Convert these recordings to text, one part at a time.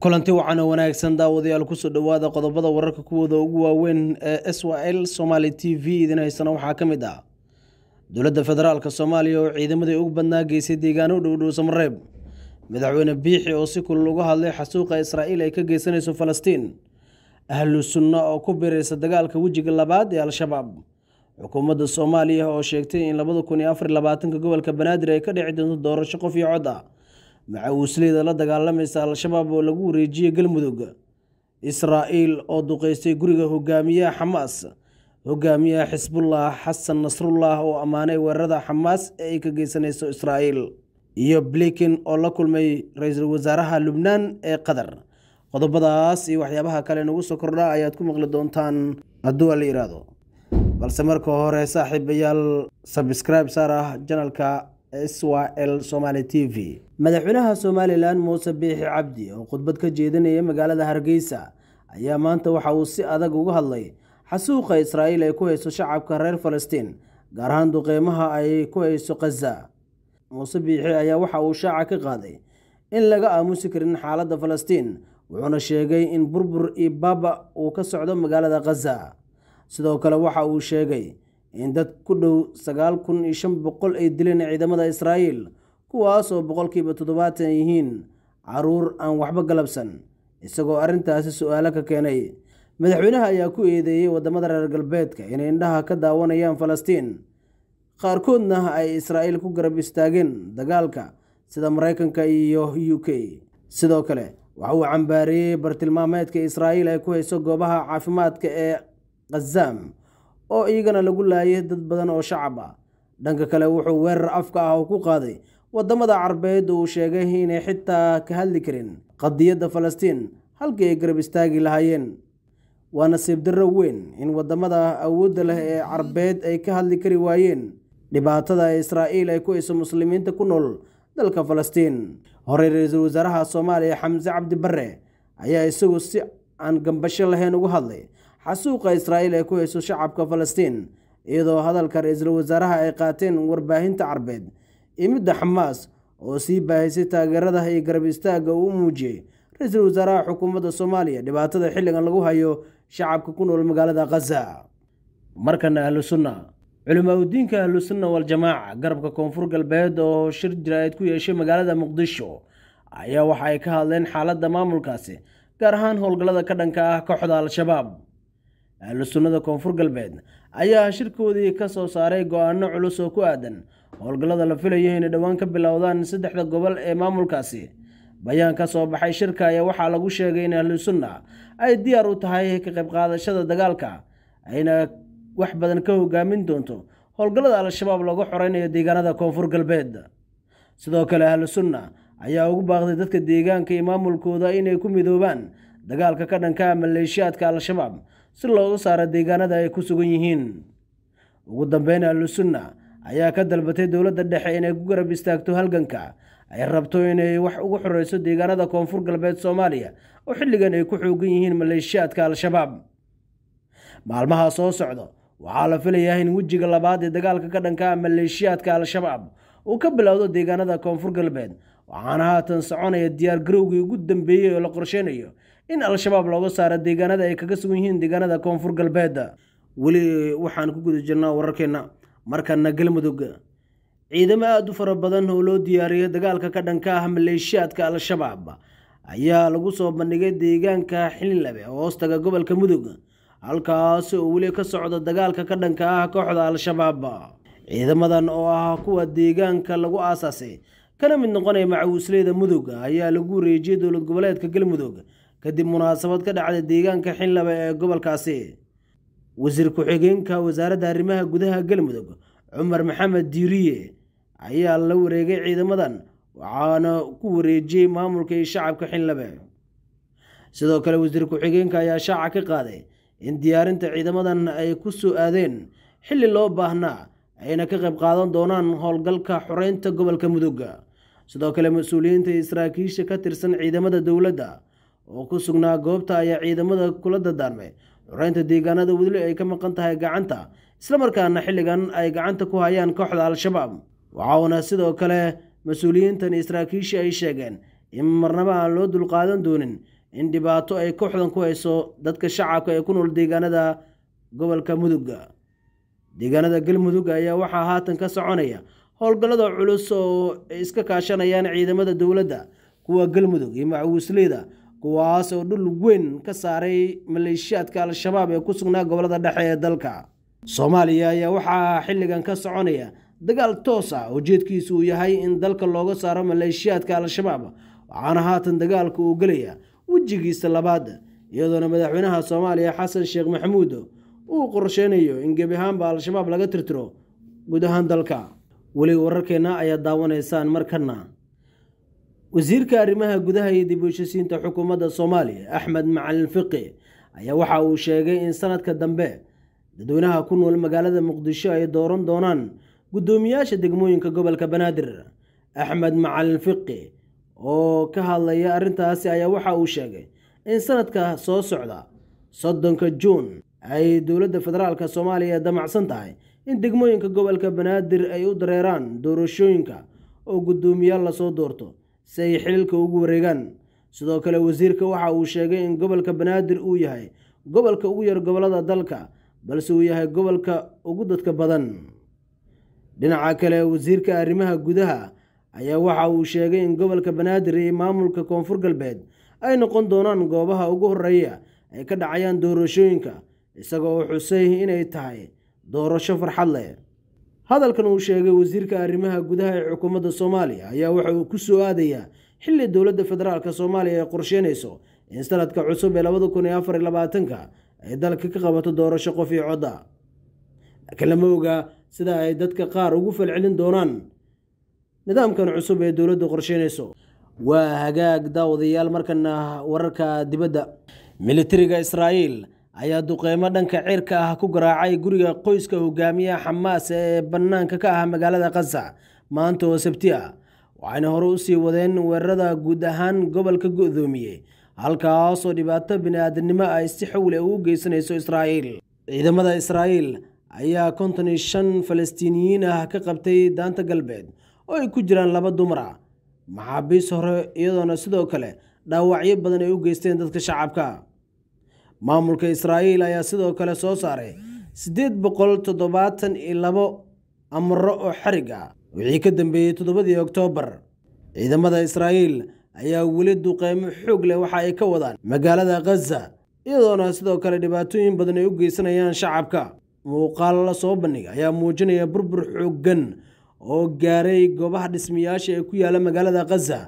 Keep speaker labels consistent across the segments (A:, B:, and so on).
A: kulanti wacan oo wanaagsan daawadayaal kusoo dhowaada qodobada wararka kuwooda ugu waaweyn ee s y l somaali t v idin haysana waxaa ka mid ah dowladda federaalka soomaaliya oo ciidamadii ugu badnaa geysay deegaano u dhowdhow samareeb madaxweyne biixi oo si kulul uga hadlay xasuuqa israa'iil ay ka geysanayso falastiin ahlu sunna oo ku biiraysa dagaalka wejiga labaad ee al-shabaab xukuumadda soomaaliya oo sheegtay in labada kun iyo afar labaatanka gobolka banaadir ay ka dhici doonto doorasho qof iyo cod ah macawisleyda la dagaalamaysa al-shabaab oo lagu wareejiyey galmudugga israa'iil oo duqaystay guriga hogaamiyaha xamaas hogaamiyaha xisbullah xasan nasrullah oo ammaanay weerarada xamaas ee ay ka geysanayso israa'iil iyo blinkin oo la kulmay ra-iisul wasaaraha lubnaan ee qatar qodobadaas iyo waxyaabaha kale nagu soo kordhaa ayaad ku maqli doontaan hadduu ala yidhaahdo balse marka hore saaxiibayaal sabskraib saar ah janalka swal somaali t v madaxweynaha somalilan muuse biixi cabdi oo khudbad ka jeedinaya magaalada hargeysa ayaa maanta waxa uu si adag uga hadlay xasuuqa israa'iil ay ku hayso shacabka reer falastiin gaar ahaan duqeymaha ay ku hayso khaza muuse biixi ayaa waxa uu shaaca ka qaaday in laga aamusi karin xaaladda falastiin wuxuuna sheegay in burbur iyo baaba uu ka socdo magaalada khaza sidoo kale waxa uu sheegay in dad ku dhow sagaal kun iyo shan boqol ay dileen ciidamada israa'iil kuwaasoo boqolkiiba toddobaatan yihiin caruur aan waxba galabsan isagoo arrintaasi su-aalo ka keenay madaxweynaha ayaa ku eedeeyey waddamada reer galbeedka inay indhaha ka daawanayaan falastiin qaarkoodna ay israa'iil ku garab istaageen dagaalka sida maraykanka iyo u k sidoo kale waxa uu cambaareeyey bartilmaameedka israa'iil ay ku hayso goobaha caafimaadka ee khazaam oo iyagana lagu laayay dad badan oo shacab ah dhanka kale wuxuu weerar afka ah oo ku qaaday waddamada carbeed uu sheegay inay xitaa ka hadli karin qadiyadda falastiin halkii ay garab istaagi lahaayeen waa nasiib darro weyn in waddamada awoodda leh ee carbeed ay ka hadli kari waayeen dhibaatada ee israa'iil ay ku hayso muslimiinta ku nool dalka falastiin horey ra-iisul wasaaraha soomaaliya xamse cabdi barre ayaa isagu si aan gambasho lahayn uga hadlay xasuuqa israa'iil ay ku hayso shacabka falastiin iyadoo hadalka ra-iisul wasaaraha ay qaateen warbaahinta carbeed imidda xamaas oo sii baahaysay taageerada iyo garab istaagga uu u muujiyey ra-iisul wasaaraha xukuumadda soomaaliya dhibaatada xilligan lagu hayo shacabka ku nool magaalada khaza markana ahlusunna culimaadudiinka ahlusunna waljamaaca garabka koonfur galbeed oo shir jiraa'id ku yeeshay magaalada muqdisho ayaa waxa ay ka hadleen xaaladda maamulkaasi gaar ahaan howlgallada ka dhanka ah kooxda al-shabaab ahlu sunnada koonfur galbeed ayaa shirkoodii ka soo saaray go-aanno culus oo ku aadan howlgallada la filayo inay dhowaan ka bilowdaan saddexda gobol ee maamulkaasi bayaan ka soo baxay shirka ayaa waxaa lagu sheegay in ahlu sunna ay diyaar u tahay ka qayb qaadashada dagaalka ayna wax badan ka hogaamin doonto howlgallada al-shabaab lagu xoreynayo deegaanada koonfur galbeed sidoo kale ahlu sunna ayaa ugu baaqday dadka deegaanka iyo maamulkooda inay ku midoobaan dagaalka ka dhanka maleeshiyaadka al-shabaab si loogu saaro deegaanada ay ku sugan yihiin ugu dambeyn ahlusunna ayaa ka dalbatay dowladda dhexe inay ku garab istaagto halganka ay rabto inay wax ugu xoreyso deegaanada koonfur galbeed soomaaliya oo xilligan ay ku xoogan yihiin maleeshiyaadka al-shabaab maalmaha soo socda waxaa la filayaa in wejiga labaad ee dagaalka ka dhanka maleeshiyaadka al-shabaab uu ka bilowdo deegaanada koonfur galbeed waxaana haatan soconaya diyaargarowgii ugu dambeeyey oo la qorsheynayo in al-shabaab looga saaro deegaanada ay kaga sugan yihiin deegaanada koonfur galbeed weli waxaan ku guda jirnaa wararkeenna markana galmudug ciidamo aada u fara badan oo loo diyaariyay dagaalka ka dhanka ah maleeshiyaadka al-shabaab ayaa lagu soo bandhigay deegaanka xililabe hoostaga gobolka mudug halkaasi oo weli ka socda dagaalka ka dhanka ah kooxda al-shabaab ciidamadan oo ah kuwa deegaanka lagu aasaasay kana mid noqonaya macawisleyda mudug ayaa lagu wareejiyey dowlad goboleedka galmudug kadib munaasabad ka dhacday deegaanka xinlaba ee gobolkaasi wasiir ku-xigeenka wasaaradda arrimaha gudaha galmudug cumar maxamed diiriye ayaa la wareegay ciidamadan waxaana ku wareejiyey maamulka iyo shacabka xinlabe sidoo kale wasiir ku-xigeenka ayaa shaaca ka qaaday in diyaarinta ciidamadan ay ku soo aadeen xilli loo baahnaa ayna ka qayb qaadan doonaan howlgalka xoreynta gobolka mudug sidoo kale mas-uuliyiinta iyo saraakiisha ka tirsan ciidamada dowladda oo ku sugnaa goobta ayaa ciidamada kula dadaarmay xoreynta deegaanada weli ay ka maqan tahay gacanta islamarkaana xilligan ay gacanta ku hayaan kooxda al-shabaab waxauna sidoo kale mas-uuliyiintan saraakiisha ay sheegeen in marnaba aan loo dulqaadan doonin in dhibaato ay kooxdan ku hayso dadka shacabka ee ku nool deegaanada gobolka mudugga deegaanada galmudug ayaa waxaa haatan ka soconaya howlgallada culus oo ay iska kaashanayaan ciidamada dowladda kuwa galmudug iyo macawisleyda kuwaas oo dhul weyn ka saaray maleeshiyaadka al-shabaab ee ku sugnaa gobolada dhexe ee dalka soomaaliya ayaa waxaa xilligan ka soconaya dagaal toos ah ujeedkiisu uu yahay in dalka looga saaro maleeshiyaadka al-shabaab waxaana haatan dagaalka uu gelaya wejigiisa labaad iyadoona madaxweynaha soomaaliya xasan sheekh maxamuud uu qorsheynayo in gebi al-shabaab laga tirtiro guud ahaan dalka weli wararkeenna ayaa daawanaysaan markana wasiirka arrimaha gudaha iyo dib u xukuumadda soomaaliya axmed macalin fiqi ayaa waxa uu sheegay in sanadka dambe dadweynaha ku nool magaalada muqdisho ay dooran doonaan guddoomiyaasha degmooyinka gobolka banaadir axmed macalin fiqi oo ka hadlaya arrintaasi ayaa waxa uu sheegay in sanadka soo socda soddonka juun ay dowladda federaalk soomaaliya damacsan tahay in degmooyinka gobolka banaadir ay u dareeraan doorashooyinka oo guddoomiyaal lasoo doorto si ay xiliilka ugu wareegaan sidoo kale wasiirka waxa uu sheegay in gobolka banaadir uu yahay gobolka ugu yar gobollada dalka balse uu yahay gobolka ugu dadka badan dhinaca kale wasiirka arrimaha gudaha ayaa waxa uu sheegay in gobolka banaadir iyo maamulka koonfur galbeed ay noqon doonaan goobaha ugu horreeya ay ka dhacayaan doorashooyinka isagoo u xusay inay tahay doorasho farxad leh hadalkan uu sheegay wasiirka arrimaha gudaha ee xukuumadda soomaaliya ayaa waxa uu ku soo aadayaa xilli dowladda federaalk soomaaliya ay qorsheynayso in sanadka cusub ee labada kun iyo afar iyo labaatanka ay dalka ka qabato doorasho qof iyo codda laakiin lama oga sida ay dadka qaar ugu falcelin doonaan nidaamkan cusub ee dowladdu qorsheynayso waa hagaag daawadayaal markana wararka dibadda militariga israa'iil ayaa duqeymo dhanka cirka ah ku garaacay guriga qoyska hogaamiyaha xamaas ee bannaanka ka ah magaalada kasa maanta oo sabti ah waxayna hore u sii wadeen weerarada guud ahaan gobolka go'doomiye halkaasoo dhibaato bini-aadamnimo ay si xowle ah ugu geysanayso israa'iil ciidamada israa'iil ayaa konton iyo shan falastiiniyiin ah ka qabtay daanta galbeed oo ay ku jiraan laba dumara maxaabiis hore iyadoona sidoo kale dhaawacyo badan ay u geysteen dadka shacabka maamulka israa'iil ayaa sidoo kale soo saaray siddeed boqol toddobaatan iyo labo amro oo xarig ah wixii ka dambeeyey toddobadii oktoobar ciidamada israa'iil ayaa weli duqeymo xoog leh waxa ay ka wadaan magaalada khaza iyadoona sidoo kale dhibaatooyin badan ay u geysanayaan shacabka muuqaal la soo bandhig ayaa muujinaya burbur xooggan oo gaaray goobaha dhismayaasha ee ku yaala magaalada khaza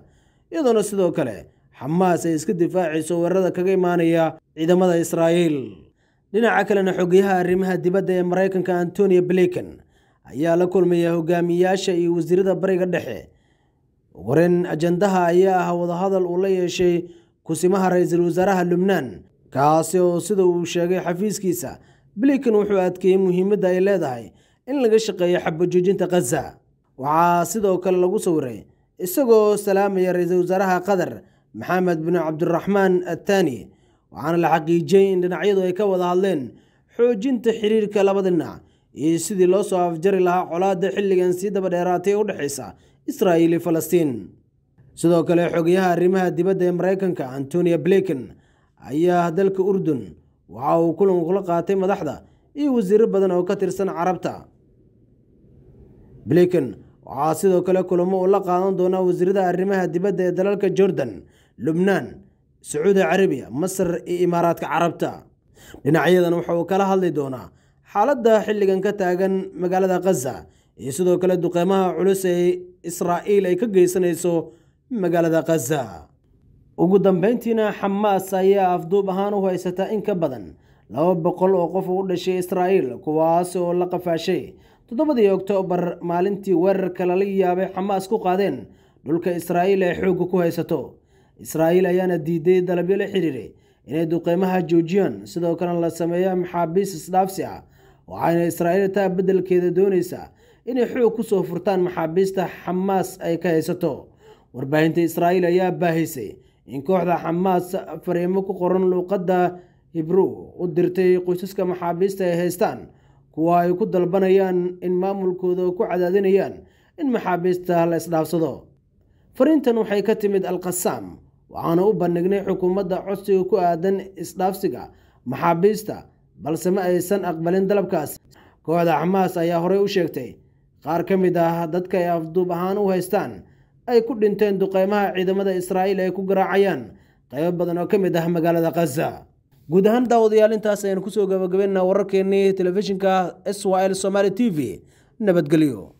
A: iyadoona sidoo kale xamaas ay iska difaacayso weerarada kaga imaanaya ciidamada israa'iil dhinaca kalena xogeyaha arrimaha dibadda ee maraykanka antoniyo blinken ayaa la kulmaya hogaamiyaasha iyo wasiirada bariga dhexe wareen ajandaha ayaa ah wadahadal uu la yeeshay kusimaha ra-iisul wasaaraha lubnaan kaasi oo sida uu sheegay xafiiskiisa blinken wuxuu adkeeyey muhiimadda ay leedahay in laga shaqeeyo xabajoojinta khaza waxaa sidoo kale lagu sawiray isagoo salaamaya ra-iisul wasaaraha qatar maxamed bin cabdiraxmaan athani waxaana la xaqiijiyey in dhinacyadu ay ka wada hadleen xoojinta xiriirka labada dhinac iyo sidii loo soo afjari lahaa colaadda xilligan sii daba dheeraatay ee u dhexaysa israa'iil iyo falastiin sidoo kale xogayaha arrimaha dibadda ee maraykanka antonia blinken ayaa dalka urdun waxa uu kulan kula qaatay madaxda iyo wasiiro badan oo ka tirsan carabta blinken waxaa sidoo kale kulamo uu la qaadan doonaa wasiirada arrimaha dibadda ee dalalka jordan lubnaan sacuudi carabiya masar iyo imaaraadka carabta dhinacyadan waxa uu kala hadli doonaa xaaladda xilligan ka taagan magaalada khaza iyo sidoo kale duqeymaha culus ee israa'iil ay ka geysanayso magaalada khaza ugu dambayntiina xamaas ayaa afduub ahaan u haysata in ka badan laba boqol oo qof u dhashay israa'iil kuwaas oo la qafaashay toddobadii oktoobar maalintii weerarka lala yaabay xamaas ku qaadeen dhulka israa'iil ay xoogga ku haysato israa'iil ayaana diiday dalabyo la xidhiiray inay duqeymaha joojiyaan sidoo kalena la sameeya maxaabiis isdhaafsi ah waxaana israa'iil taa beddelkeeda doonaysaa inay xoog ku soo furtaan maxaabiista xamaas ay ka haysato warbaahinta israa'iil ayaa baahisay in kooxda xamaas fariimo ku qoran luuqadda hibruw u dirtay qoysaska maxaabiista ay haystaan kuwa ay ku dalbanayaan in maamulkooda ku cadaadinayaan in maxaabiista la isdhaafsado fariintan waxay ka timid alqasaam waxaana u bandhignay xukuumadda codsiga ku aadan isdhaafsiga maxaabiista balse ma aysan aqbalin dalabkaas kooxda xamaas ayaa horey u sheegtay qaar ka mid ah dadka ay afduub ahaan u haystaan ay ku dhinteen duqeymaha ciidamada israa'iil ay ku garaacayaan qaybo badan oo ka mid ah magaalada khaza guud ahaan daawadayaal intaas ayaan kusoo gabagabaynaa wararkeennii telefishinka s y l somaali t v nabadgelyo